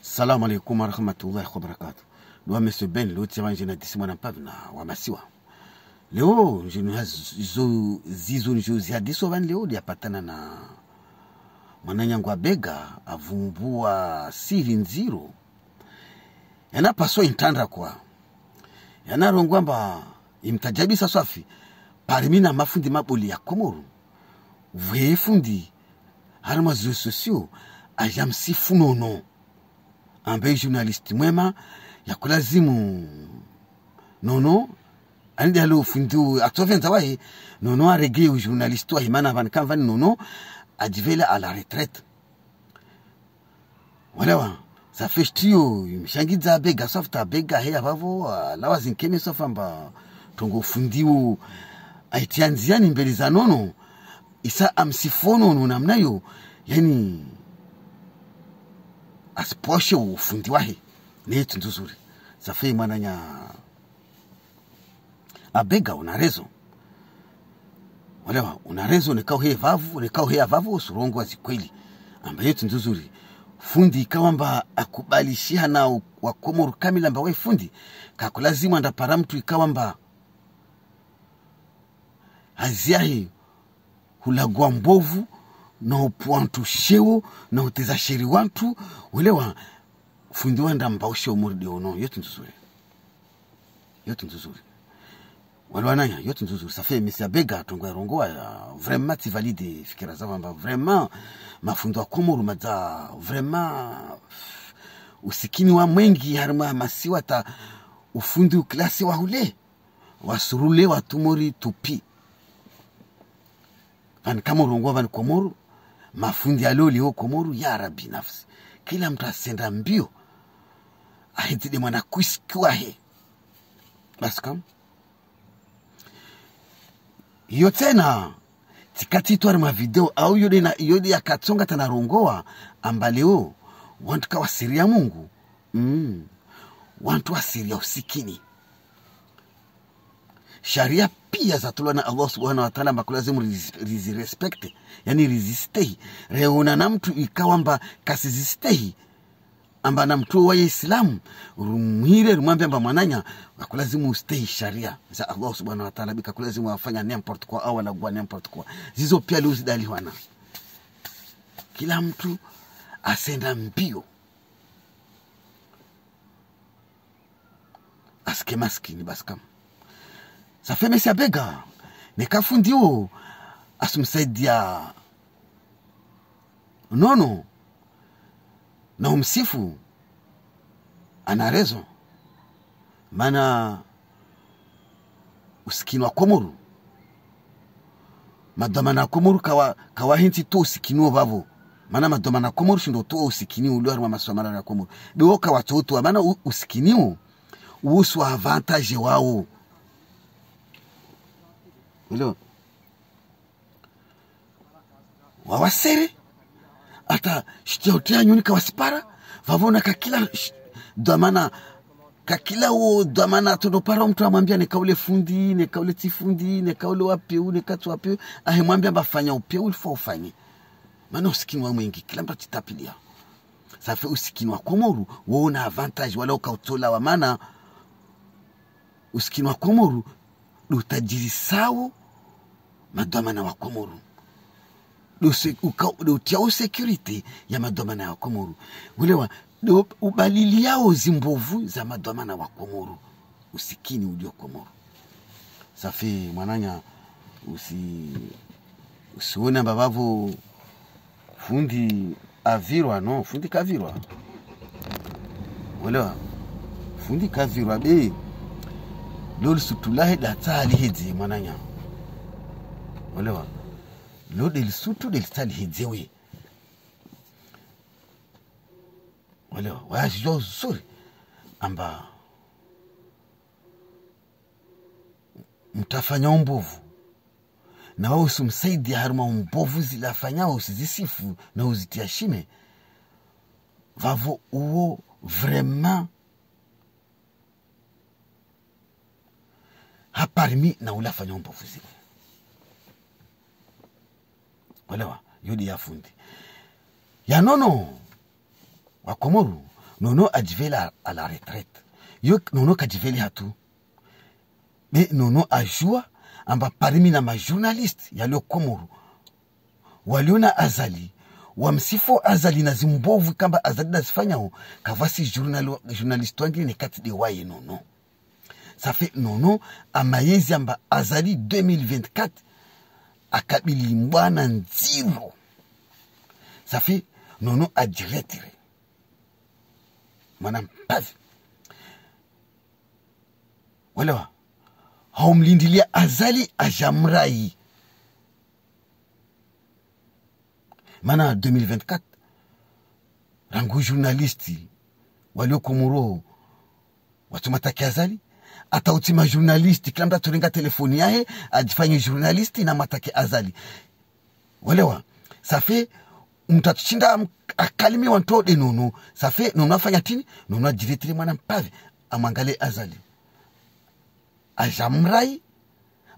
Salamu alaikum warahmatullahi wabarakatu. Lwa Mese Ben loti yaba njena disi mwana mpavina wa masiwa. Leo njenu zo zizo njo ziadisi wabani leo liapatana na mwananyangu abega avumbua siri nziro yanapaswa intanda kwa yanarongwamba imtajabisa swafi parimi na mafundi maboli ya komoro vwefundi harima zo sosio ajamsifunono ambaye journalist mwema ya kulazimu nono ande alo fundu actuvenza waye nono a aregle ujournalist waye himana van kan van nono adivela a la retraite walawa zafeshi tiyo mshangidza abega sofuta abega heya vavo alawa zinkene sofamba tongofundiwo oh. aitianziyani mbeli za nono isa amsifonono namnayo yani asiposhe ufundi wahe netu nduzuri safei mwananya abega unarezo walewa unarezo nekao hee vavu nekao hea vavu usurongo azikweli amba yetu nduzuri fundi ikawamba akubalishia na wakomoru kamila mba we fundi kakulazima ndapara mtu ikawamba haziahi hulagua mbovu noupwantu xewo sheri wantu welewa fundi wenda mbaushe umuri diono yotu nzuzuri yotu nzuzuri waliwananya yotu nzuzuri safe misi ya bega tongo ya rongoa ya vraiment tivalide fikira zao vrema vraiment mafundo akumuru madza vrema usikini wa mwengi harimo amasiwa ta ufundi uklasi wa hule wasurule watumori tupi vani kama urongoa vani komoru mafundi aliolio komoru rabi nafsi kila mtu asenda mbio ahetide mwana kuiskiwahe basi kam iyo tena tikati mavideo au yode, na, yode yakatsonga tanarongowa ambaleo wantu kawasiria mungu mm. wantu wasiria usikini sharia pia zatolewa na allah subhanahu wataala ambako zimu lizirespekte yani lizistehi reona na mtu ikawamba kasizistehi amba na mtu wa islam rumhire mba mananya, mwananya akulazimu ustehi sharia za allah subhanahu wataala bikakulazimu afanya nemport kwa awala gwa nemport kwa zizo pia wana. kila mtu asenda mbio aske maskini Safemesi Abega ni kafu ndio asumsaidia nono na humsifu anarezo maana usikini wa komuru madomana komuru kawa kawahinti tu usikini vavo maana madomana komoru shindo tuwa usikini uliwarima masomana ya komoru biwoka watoto maana usikiniwo uhusu avantage wao umeelewa wawasere ata shtiautia nyoni kawaspara vavona kakila damana. kakila wo damana. Tunopara mtu amwambia nekaule fundi nekaule tifundi nekaule wapeu nekatu wapeu ahemwambia bafanya upia ulifo ufanye maana usikini wa mwingi kila mtu atitapilia. Safi usikini wa komoru na avantage wala ukautola wa mana. usikini wa komoru dutajiri sawo madomana wa Komoro dotiao security ya madomana ya Komoro ulewa ubaliliao zimbovu za madomana wa Komoro usikini ulio komoru safi mwananya usi usione ambavavo fundi avirwa no fundi kavirwa uelewa fundi kavirwa be lol lahe da tsali hidze mananya olewa lol del sutu del we olewa wayashi suri amba mtafanya umbovu na wewe usimsaidia haruma umbovu zilafanya usizisifu na uzitia shime vavo uwo vraiment haparimi na ule afanya mpofu zile welewa yodi yafundi ya nono wakomoru nono ajivela à la retraite yo nono kajiveli hatu be nono ajua amba parimi na majournaliste yalio komoru waliona azali wamsifo azali na zimbovu kamba azali nazifanyao kavasi journaliste wangine nekati de waye nono ça fait nono amayezi yamba azali 2024 akabili mbwana nzilo ça fait nono adiretire mwana mpazi welewa haumlindilia azali ajamrai maana 2024 rangu journalisti walioko muro watu mataki azali atautima journalisti, kila mtu atoringa telefoni yae ajifanye journalisti na matake azali welewa safe mtu atushinda akalimi wantode nunu safe nunu afanya tini nunu ajiretire mwana mpavi amangale azali ajamrai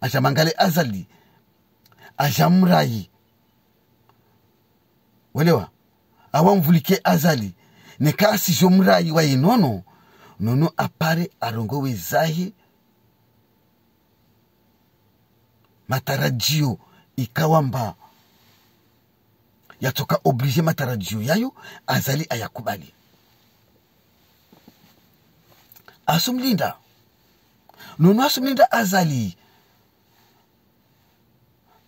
ajamangale azali ajamrai welewa awamvulike azali nekasi jomrai wainono nono apare arongo wezahi matarajio ikawa mba yatoka oblige matarajio yayo azali ayakubali asumlinda nono asumlinda azali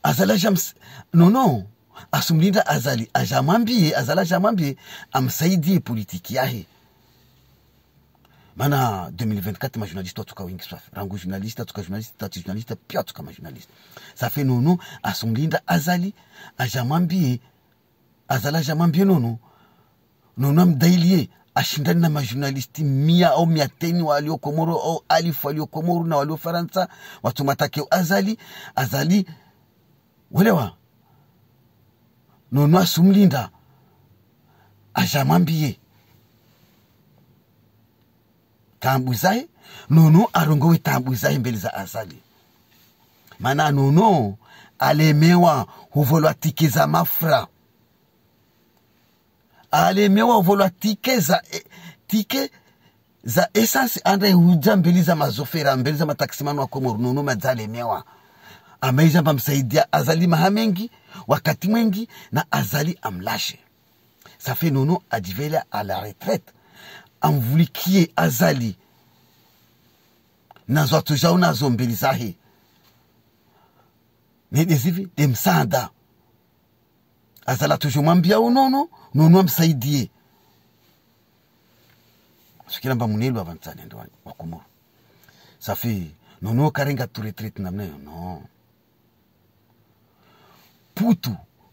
azali ajams nono asumlinda azali ajamwambie azali ajamwambie amsaidie politiki yahe maana 2024 majournaliste atuka wingi swafe rangu journaliste atuka journaliste tatu journaliste pia atuka majournaliste safe nono asonginda azali ajamwambie azali ajamwambie nono nono amdailie ashindani na majournalisti mia au oh, mia teni walio Komoro au oh, alifu walio Komoro na walio Faransa, watu matake azali oh, azali welewa nono asumlinda ajamwambie tambuzaye nono arongowe tambuzaye mbele za asali maana nono alemewa huvolwa tike za mafra alemewa huvolwa tike za e, tike za esansi andre huja mbele za mazofera mbele za mataksimano akomoro nono madza alemewa amaizi azali maha mengi wakati mwengi na azali amlashe safe nono ajivela ala la retraite amvulikie azali nazwa tozhau nazo mbeli zahe nede zivi demsanda azala tozhomwambia unono nono amsaidie sukilamba munelu avantsani ndo wakumuru safi nono okarenga turetrete namna yo no putu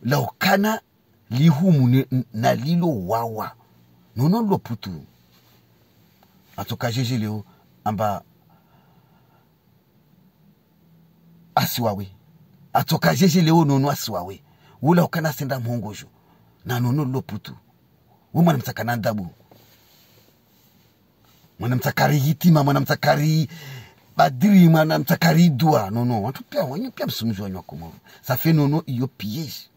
la okana lihumune na lilo wawa nono lo putu atsokajejeleyo amba asi wawe atsokajejeleyo nonu asi wawe wula senda muhongojo na nonu luloputu we mwana mtsakana ndabu mwana mtsakari hitima mwana mtsakari badiri mwana mtsakari idua nono watu pia wanyu pia msumuzi wanyu wakomoro safe nono iyo pieshi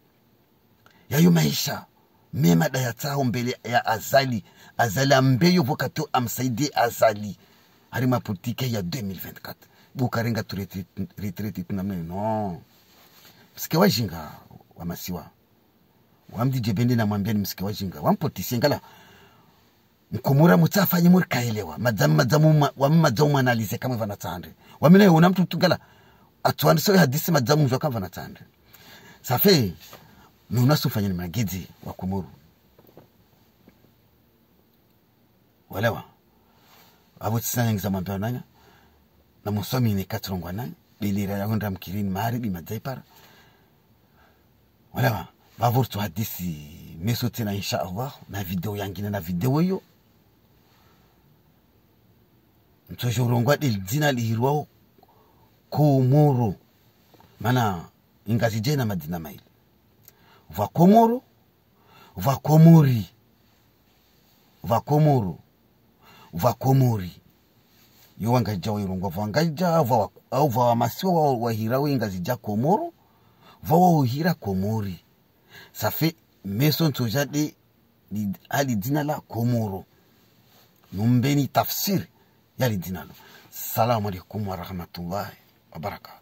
yayo maisha mema da ya zao mbele ya azali azali ambeyo vokato amsaidie azali ari politike ya 2024 bukarenga tu retraite tunamna no msike wajinga wa masiwa wa mdi jebende na mwambia ni msike wajinga mpotisi ngala mkumura mutsafanye muri kaelewa madzamu madzamu wa madzamu analize kama mwanalize kamwe vanatsandre wamina yona mtu mtungala atwandise hadisi madzamu mzwa vana vanatsandre safi ni unasi ufanya maagizi wa kumuru walewa abotsinanyangiza mambewa nanga namusomine katirongwa nanga bilira yagonda mkirini mahari bimajaipara walewa bavortu hadisi meso tena insha allah na video yangine na video hiyo mtojorongwa diljina lihirwao kumuru mana ingazije na madina maili vakomoro vakomori vakomoro vakomori yo wangaija wairongwa vangaija au vawamasiwa wahira waingazija komoro vawauhira komori safe meso ntoja de ali dina la komoro numbeni tafsir yali dina lo salamu alaikum warahmatullahi wabarakatu